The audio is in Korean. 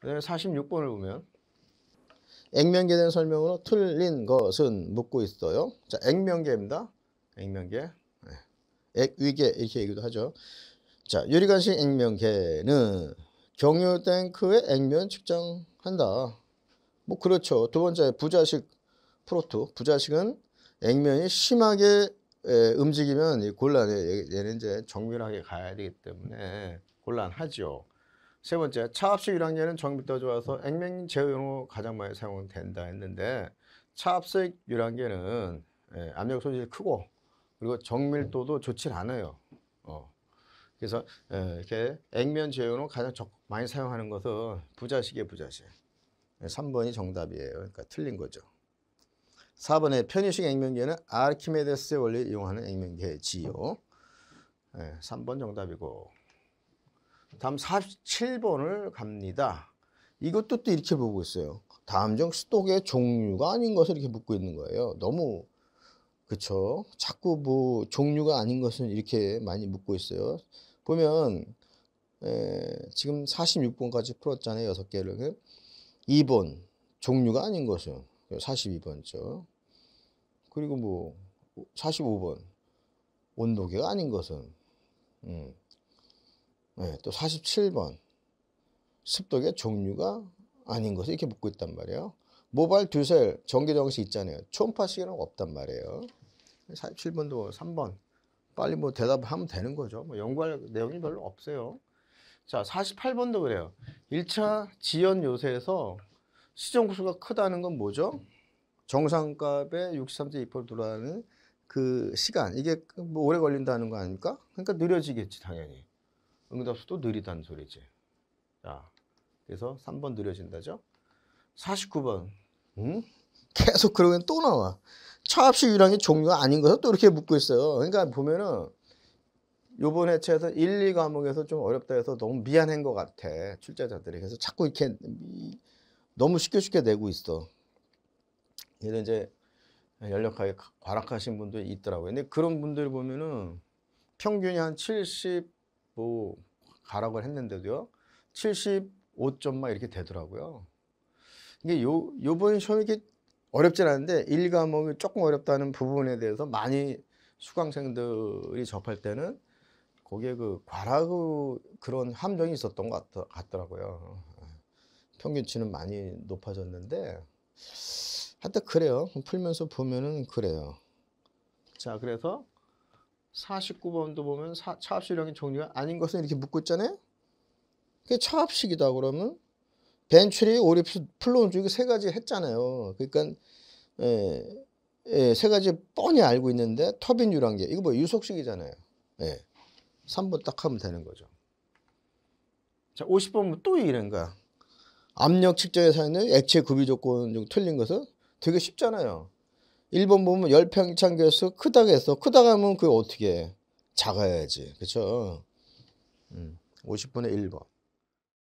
그다음에 46번을 보면 액면계 된 설명으로 틀린 것은 묻고 있어요. 자, 액면계입니다. 액면계. 네. 액위계 이렇게 얘기도 하죠. 자, 유리관식 액면계는 경유탱크의 액면 측정한다. 뭐 그렇죠. 두 번째 부자식 프로토. 부자식은 액면이 심하게 에, 움직이면 곤란해. 얘는 이제 정밀하게 가야 되기 때문에 곤란하죠. 세 번째, 차압식 유학년는 정밀도 좋아서 액면 제어용으로 가장 많이 사용된다 했는데 차압식 유학년는 예, 압력 손실이 크고 그리고 정밀도도 좋질 않아요. 어. 그래서 예, 이렇게 액면 제어용으로 가장 적, 많이 사용하는 것은 부자식의 부자식. 예, 3번이 정답이에요. 그러니까 틀린 거죠. 4번에 편의식 액면계는 아르키메데스의 원리를 이용하는 액면계지요. 예, 3번 정답이고 다음 47번을 갑니다. 이것도 또 이렇게 보고 있어요. 다음종 스톡의 종류가 아닌 것을 이렇게 묻고 있는 거예요. 너무 그쵸? 자꾸 뭐 종류가 아닌 것은 이렇게 많이 묻고 있어요. 보면 에, 지금 46번까지 풀었잖아요. 6개를. 2번 그 종류가 아닌 것은 4 2번죠 그리고 뭐 45번 온도계가 아닌 것은 음. 네, 또 47번. 습도계 종류가 아닌 것을 이렇게 묻고 있단 말이에요. 모발 듀셀, 전기정식 있잖아요. 초음파 시계는 없단 말이에요. 47번도 3번. 빨리 뭐 대답하면 되는 거죠. 뭐 연구할 내용이 별로 없어요. 자, 48번도 그래요. 1차 지연 요새에서 시정구수가 크다는 건 뭐죠? 정상값의 63.2% 돌아가는 그 시간. 이게 뭐 오래 걸린다는 거 아닙니까? 그러니까 느려지겠지, 당연히. 응답수도 느리다는 소리지. 자, 그래서 3번 느려진다죠. 49번. 응? 계속 그러면 또 나와. 차합식 유량이 종류가 아닌 것을 또 이렇게 묻고 있어요. 그러니까 보면은 요번 해체에서 1, 2 과목에서 좀 어렵다 해서 너무 미안한 것 같아. 출제자들이. 그래서 자꾸 이렇게 너무 쉽게 쉽게 내고 있어. 얘는 이제 연력하게 과락하신 분도 있더라고요. 근데 그런 분들 보면은 평균이 한 70, 뭐가락을 했는데도요. 75점 막 이렇게 되더라고요. 이게 요 요번 시험이 이게 어렵진 않은데 1과목이 조금 어렵다는 부분에 대해서 많이 수강생들이 접할 때는 거기에 그 과라고 그런 함정이 있었던 것 같, 더라고요 평균치는 많이 높아졌는데 하여튼 그래요. 풀면서 보면은 그래요. 자, 그래서 49번도 보면 차압실형의 종류가 아닌 것은 이렇게 묶고 있잖아요. 그게 차합식이다 그러면 벤츄리, 오리프, 플론주 이세 가지 했잖아요. 그러니까 예, 예, 세 가지 뻔히 알고 있는데 터빈유란 게 이거 뭐 유속식이잖아요. 예. 3번 딱 하면 되는 거죠. 자, 50번은 또 이런가. 압력 측정에 사용되 액체 구비 조건 중 틀린 것은 되게 쉽잖아요. 일본 보면 열평창 교수 크다고 해서 크다고 하면 그게 어떻게 해? 작아야지. 그쵸? 음, 50분의 1번.